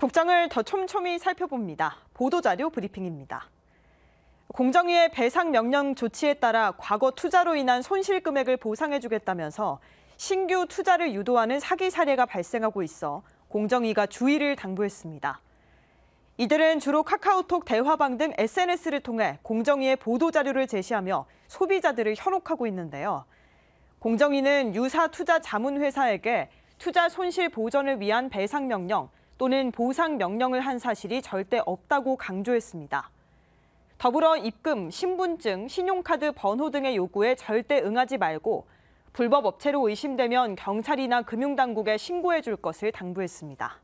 국장을 더 촘촘히 살펴봅니다. 보도자료 브리핑입니다. 공정위의 배상 명령 조치에 따라 과거 투자로 인한 손실 금액을 보상해주겠다면서 신규 투자를 유도하는 사기 사례가 발생하고 있어 공정위가 주의를 당부했습니다. 이들은 주로 카카오톡, 대화방 등 SNS를 통해 공정위의 보도자료를 제시하며 소비자들을 현혹하고 있는데요. 공정위는 유사 투자 자문회사에게 투자 손실 보전을 위한 배상 명령, 또는 보상 명령을 한 사실이 절대 없다고 강조했습니다. 더불어 입금, 신분증, 신용카드 번호 등의 요구에 절대 응하지 말고 불법 업체로 의심되면 경찰이나 금융당국에 신고해 줄 것을 당부했습니다.